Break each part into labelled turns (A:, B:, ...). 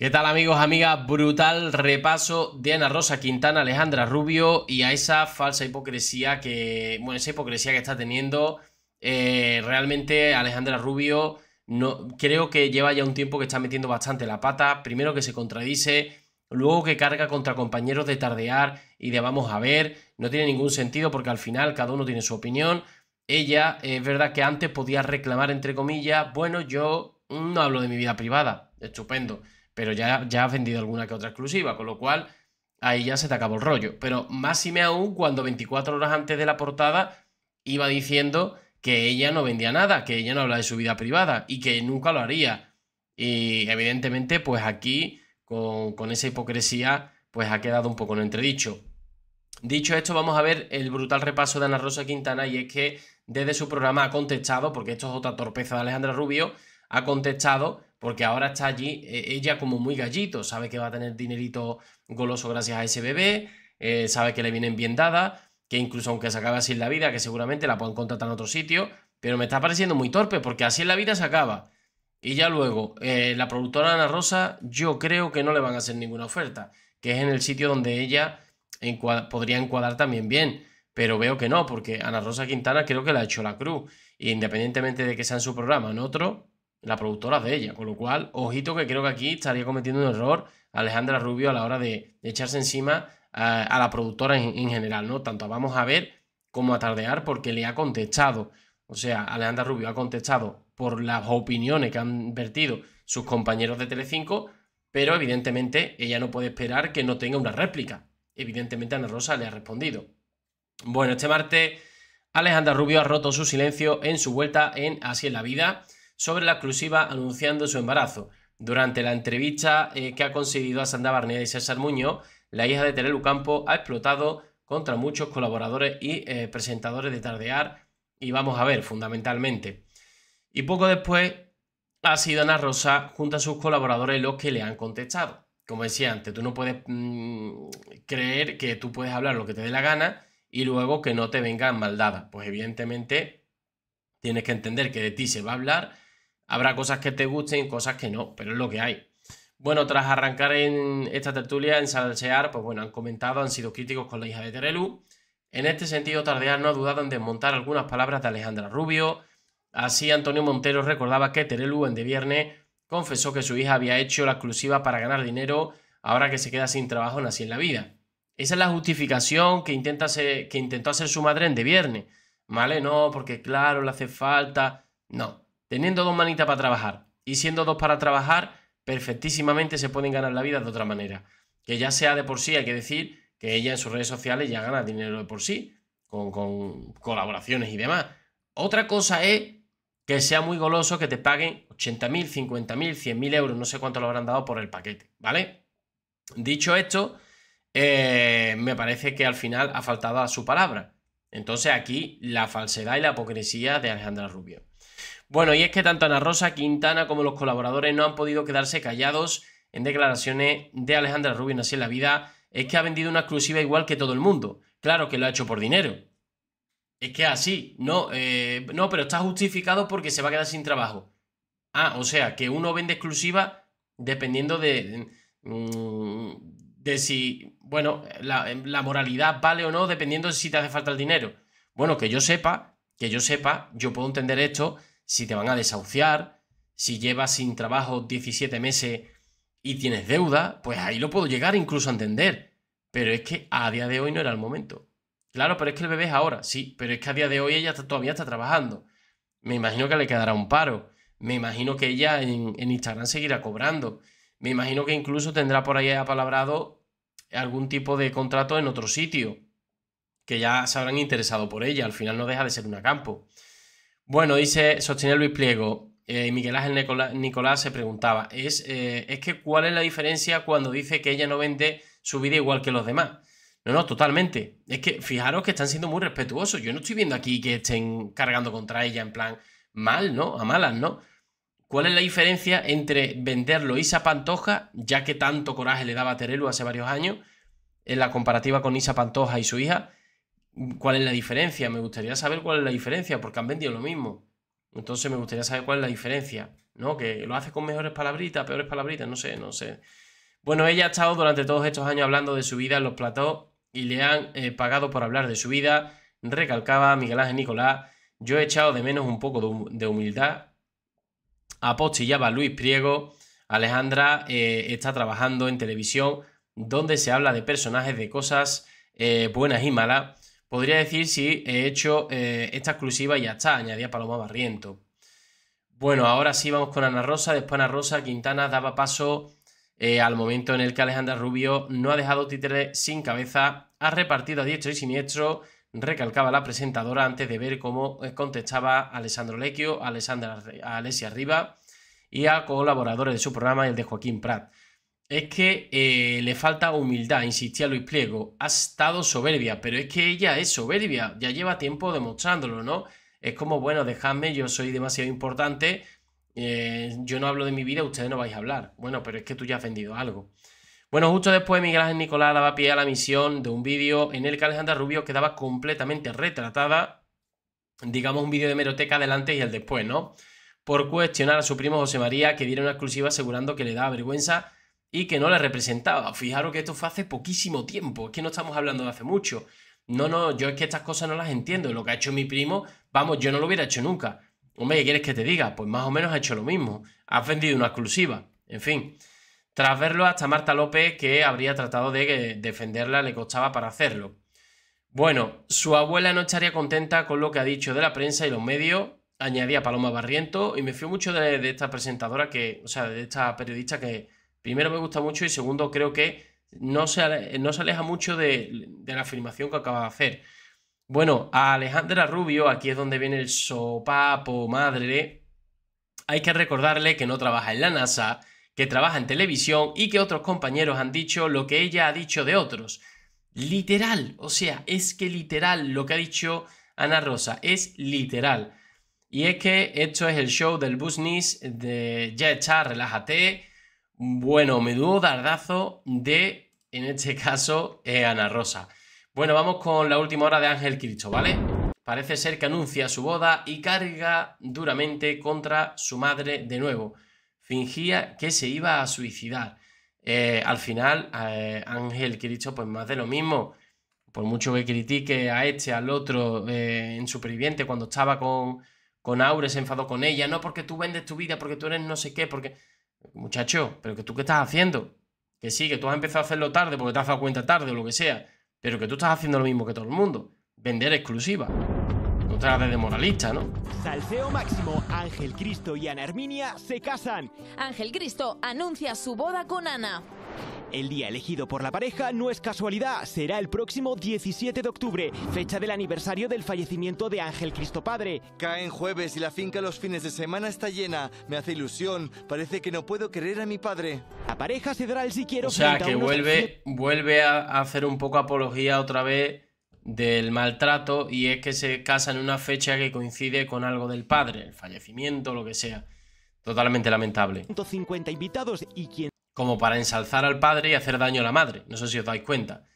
A: ¿Qué tal amigos, amigas? Brutal repaso de Ana Rosa Quintana, Alejandra Rubio y a esa falsa hipocresía que, bueno, esa hipocresía que está teniendo eh, realmente Alejandra Rubio. No, creo que lleva ya un tiempo que está metiendo bastante la pata. Primero que se contradice, luego que carga contra compañeros de tardear y de vamos a ver. No tiene ningún sentido porque al final cada uno tiene su opinión. Ella es verdad que antes podía reclamar entre comillas, bueno, yo mm, no hablo de mi vida privada. Estupendo pero ya, ya has vendido alguna que otra exclusiva, con lo cual ahí ya se te acabó el rollo. Pero más y me aún cuando 24 horas antes de la portada iba diciendo que ella no vendía nada, que ella no hablaba de su vida privada y que nunca lo haría. Y evidentemente, pues aquí, con, con esa hipocresía, pues ha quedado un poco en entredicho. Dicho esto, vamos a ver el brutal repaso de Ana Rosa Quintana y es que desde su programa ha contestado, porque esto es otra torpeza de Alejandra Rubio, ha contestado porque ahora está allí e, ella como muy gallito, sabe que va a tener dinerito goloso gracias a ese bebé, eh, sabe que le vienen bien dadas, que incluso aunque se acabe así en la vida, que seguramente la pueden contratar en otro sitio, pero me está pareciendo muy torpe porque así en la vida se acaba. Y ya luego, eh, la productora Ana Rosa, yo creo que no le van a hacer ninguna oferta, que es en el sitio donde ella podría encuadrar también bien, pero veo que no, porque Ana Rosa Quintana creo que la ha hecho la cruz, independientemente de que sea en su programa, en otro, la productora de ella. Con lo cual, ojito que creo que aquí estaría cometiendo un error Alejandra Rubio a la hora de, echarse encima a, la productora en, general, ¿no? Tanto Vamos a ver como a Tardear porque le ha contestado. O sea, Alejandra Rubio ha contestado por las opiniones que han vertido sus compañeros de Telecinco, pero evidentemente ella no puede esperar que no tenga una réplica. Evidentemente Ana Rosa le ha respondido. Bueno, este martes Alejandra Rubio ha roto su silencio en su vuelta en Así es la vida sobre la exclusiva anunciando su embarazo. Durante la entrevista eh, que ha conseguido a Sandra Barnea y César Muñoz, la hija de Terelu Campo ha explotado contra muchos colaboradores y eh, presentadores de Tardear y vamos a ver, fundamentalmente. Y poco después ha sido Ana Rosa junto a sus colaboradores los que le han contestado. Como decía antes, tú no puedes mm, creer que tú puedes hablar lo que te dé la gana y luego que no te vengan maldada. Pues evidentemente tienes que entender que de ti se va a hablar Habrá cosas que te gusten, y cosas que no, pero es lo que hay. Bueno, tras arrancar en esta tertulia, en Salsear, pues bueno, han comentado, han sido críticos con la hija de Terelu. En este sentido, Tardear no ha dudado en desmontar algunas palabras de Alejandra Rubio. Así, Antonio Montero recordaba que Terelu en De Viernes confesó que su hija había hecho la exclusiva para ganar dinero ahora que se queda sin trabajo en en la Vida. Esa es la justificación que, intenta que intentó hacer su madre en De Viernes. ¿Vale? No, porque claro, le hace falta. No. Teniendo dos manitas para trabajar y siendo dos para trabajar, perfectísimamente se pueden ganar la vida de otra manera. Que ya sea de por sí, hay que decir que ella en sus redes sociales ya gana dinero de por sí, con, colaboraciones y demás. Otra cosa es que sea muy goloso, que te paguen 80.000, 50.000, 100.000 euros, no sé cuánto lo habrán dado por el paquete, ¿vale? Dicho esto, eh, me parece que al final ha faltado a su palabra. Entonces aquí la falsedad y la hipocresía de Alejandra Rubio. Bueno, y es que tanto Ana Rosa, Quintana como los colaboradores no han podido quedarse callados en declaraciones de Alejandra Rubin así en la vida. Es que ha vendido una exclusiva igual que todo el mundo. Claro que lo ha hecho por dinero. Es que así, no, eh, no, pero está justificado porque se va a quedar sin trabajo. Ah, o sea, que uno vende exclusiva dependiendo de, mm, de, si, bueno, la, la, moralidad vale o no, dependiendo de si te hace falta el dinero. Bueno, que yo sepa, que yo sepa, yo puedo entender esto si te van a desahuciar, si llevas sin trabajo 17 meses y tienes deuda, pues ahí lo puedo llegar incluso a entender. Pero es que a día de hoy no era el momento. Claro, pero es que el bebé es ahora, sí, pero es que a día de hoy ella todavía está trabajando. Me imagino que le quedará un paro. Me imagino que ella en, Instagram seguirá cobrando. Me imagino que incluso tendrá por ahí apalabrado algún tipo de contrato en otro sitio, que ya se habrán interesado por ella. Al final no deja de ser una campo. Bueno, dice Sostener Luis Pliego. Eh, Miguel Ángel Nicolás, se preguntaba, es, eh, es que cuál es la diferencia cuando dice que ella no vende su vida igual que los demás. No, no, totalmente. Es que fijaros que están siendo muy respetuosos. Yo no estoy viendo aquí que estén cargando contra ella en plan mal, ¿no? A malas, ¿no? ¿Cuál es la diferencia entre venderlo Isa Pantoja, ya que tanto coraje le daba a Terelu hace varios años, en la comparativa con Isa Pantoja y su hija, cuál es la diferencia. Me gustaría saber cuál es la diferencia, porque han vendido lo mismo. Entonces me gustaría saber cuál es la diferencia. ¿No? Que lo hace con mejores palabritas, peores palabritas, no sé, no sé. Bueno, ella ha estado durante todos estos años hablando de su vida en los platós y le han eh, pagado por hablar de su vida, recalcaba Miguel Ángel Nicolás. Yo he echado de menos un poco de, humildad. Apostillaba Luis Priego. Alejandra eh, está trabajando en televisión donde se habla de personajes, de cosas eh, buenas y malas. Podría decir si he hecho eh, esta exclusiva y ya está, añadía Paloma Barriento. Bueno, ahora sí vamos con Ana Rosa. Después Ana Rosa Quintana daba paso eh, al momento en el que Alejandra Rubio no ha dejado títeres sin cabeza, ha repartido a diestro y siniestro, recalcaba la presentadora antes de ver cómo contestaba Alessandro Lecchio, a Alessia Riva y a colaboradores de su programa, el de Joaquín Prat. Es que eh, le falta humildad, insistía Luis Pliego. Ha estado soberbia, pero es que ella es soberbia, ya lleva tiempo demostrándolo, ¿no? Es como, bueno, dejadme, yo soy demasiado importante, eh, yo no hablo de mi vida, ustedes no vais a hablar. Bueno, pero es que tú ya has vendido algo. Bueno, justo después Miguel Ángel Nicolás daba pie a la misión de un vídeo en el que Alejandra Rubio quedaba completamente retratada, digamos un vídeo de meroteca delante y el después, ¿no? Por cuestionar a su primo José María, que diera una exclusiva asegurando que le da vergüenza y que no la representaba. Fijaros que esto fue hace poquísimo tiempo, es que no estamos hablando de hace mucho. No, no, yo es que estas cosas no las entiendo. Lo que ha hecho mi primo, vamos, yo no lo hubiera hecho nunca. Hombre, ¿qué quieres que te diga? Pues más o menos ha hecho lo mismo. Ha vendido una exclusiva. En fin. Tras verlo, hasta Marta López, que habría tratado de eh, defenderla, le costaba para hacerlo. Bueno, su abuela no estaría contenta con lo que ha dicho de la prensa y los medios, añadía Paloma Barriento, y me fío mucho de, de esta presentadora que, o sea, de esta periodista que, Primero me gusta mucho y segundo creo que no se, no se aleja mucho de, la afirmación que acaba de hacer. Bueno, a Alejandra Rubio, aquí es donde viene el sopapo madre, hay que recordarle que no trabaja en la NASA, que trabaja en televisión y que otros compañeros han dicho lo que ella ha dicho de otros. Literal, o sea, es que literal lo que ha dicho Ana Rosa, es literal. Y es que esto es el show del business de ya está, relájate, bueno, me dudo dardazo de, en este caso, eh, Ana Rosa. Bueno, vamos con la última hora de Ángel Cristo, ¿vale? Parece ser que anuncia su boda y carga duramente contra su madre de nuevo. Fingía que se iba a suicidar. Eh, al final, eh, Ángel Cristo, pues más de lo mismo. Por mucho que critique a este, al otro, en Superviviente, cuando estaba con, con Aure, se enfadó con ella. No porque tú vendes tu vida, porque tú eres no sé qué, porque Muchacho, pero que tú qué estás haciendo? Que sí, que tú has empezado a hacerlo tarde porque te has dado cuenta tarde o lo que sea, pero que tú estás haciendo lo mismo que todo el mundo. Vender exclusiva. No hagas de moralista, ¿no? Salseo máximo. Ángel Cristo y Ana Herminia se casan. Ángel Cristo anuncia su boda con Ana. El día elegido por la pareja no es casualidad, será el próximo 17 de octubre, fecha del aniversario del fallecimiento de Ángel Cristo Padre. Caen jueves y la finca los fines de semana está llena. Me hace ilusión, parece que no puedo querer a mi padre. La pareja se dará el si quiero. O sea, que vuelve, vuelve a hacer un poco apología otra vez del maltrato y es que se casa en una fecha que coincide con algo del padre, el fallecimiento, lo que sea. Totalmente lamentable. 150 invitados y quien como para ensalzar al padre y hacer daño a la madre. No sé si os dais cuenta.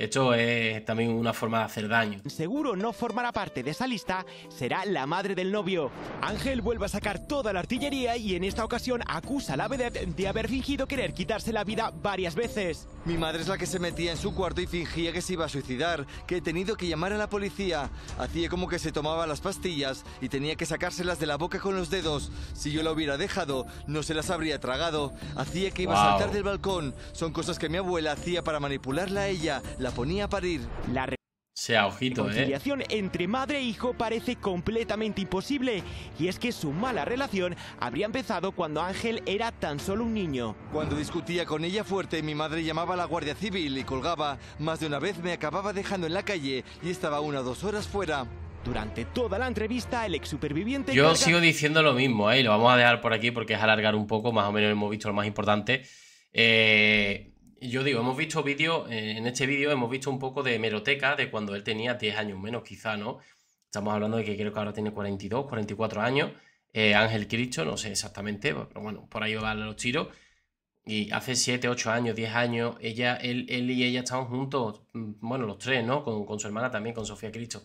A: Esto es también una forma de hacer daño. Seguro no formará parte de esa lista, será la madre del novio. Ángel vuelve a sacar toda la artillería y en esta ocasión acusa a la vedette de haber fingido querer quitarse la vida varias veces. Mi madre es la que se metía en su cuarto y fingía que se iba a suicidar, que he tenido que llamar a la policía. Hacía como que se tomaba las pastillas y tenía que sacárselas de la boca con los dedos. Si yo la hubiera dejado, no se las habría tragado. Hacía que iba a saltar del balcón. Son cosas que mi abuela hacía para manipularla a ella, la la ponía a parir. La sea, ojito, reconciliación eh. entre madre e hijo parece completamente imposible, y es que su mala relación habría empezado cuando Ángel era tan solo un niño. Cuando discutía con ella fuerte, mi madre llamaba a la Guardia Civil y colgaba. Más de una vez me acababa dejando en la calle y estaba una o dos horas fuera. Durante toda la entrevista, el ex superviviente. Yo sigo diciendo lo mismo, ahí eh, lo vamos a dejar por aquí porque es alargar un poco, más o menos hemos visto lo más importante. Eh, yo digo, hemos visto vídeos, eh, en este vídeo hemos visto un poco de hemeroteca de cuando él tenía 10 años menos, quizá, ¿no? Estamos hablando de que creo que ahora tiene 42, 44 años. Eh, Ángel Cristo, no sé exactamente, pero bueno, por ahí van los tiros. Y hace 7, 8 años, 10 años, ella, él, y ella estaban juntos, mm, bueno, los tres, ¿no? Con, con su hermana también, con Sofía Cristo.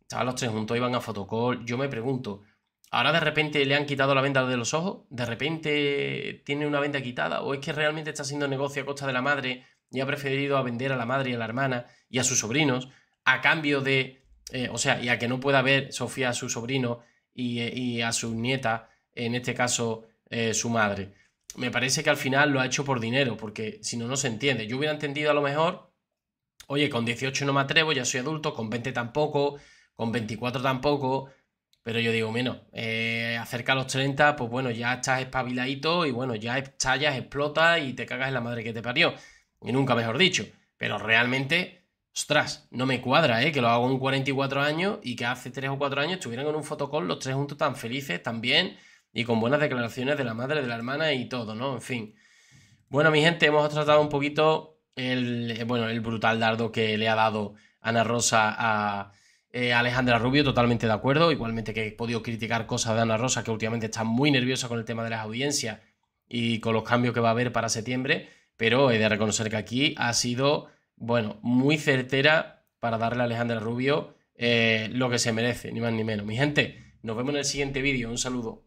A: Estaban los tres juntos, iban a fotocall. Yo me pregunto, Ahora de repente le han quitado la venda de los ojos, de repente tiene una venda quitada, o es que realmente está haciendo negocio a costa de la madre y ha preferido a vender a la madre y a la hermana y a sus sobrinos a cambio de, eh, o sea, y a que no pueda ver Sofía a su sobrino y, eh, a su nieta, en este caso eh, su madre. Me parece que al final lo ha hecho por dinero, porque si no, no se entiende. Yo hubiera entendido a lo mejor, oye, con 18 no me atrevo, ya soy adulto, con 20 tampoco, con 24 tampoco, pero yo digo, menos, eh, acerca de los 30, pues bueno, ya estás espabiladito y bueno, ya estallas, explotas y te cagas en la madre que te parió. Y nunca mejor dicho. Pero realmente, ostras, no me cuadra, ¿eh? Que lo hago en 44 años y que hace 3 o 4 años estuvieran en un fotocall los tres juntos tan felices, tan bien y con buenas declaraciones de la madre, de la hermana y todo, ¿no? En fin. Bueno, mi gente, hemos tratado un poquito el, eh, bueno, el brutal dardo que le ha dado Ana Rosa a eh, Alejandra Rubio, totalmente de acuerdo. Igualmente que he podido criticar cosas de Ana Rosa, que últimamente está muy nerviosa con el tema de las audiencias y con los cambios que va a haber para septiembre. Pero he de reconocer que aquí ha sido, bueno, muy certera para darle a Alejandra Rubio eh, lo que se merece, ni más ni menos. Mi gente, nos vemos en el siguiente vídeo. Un saludo.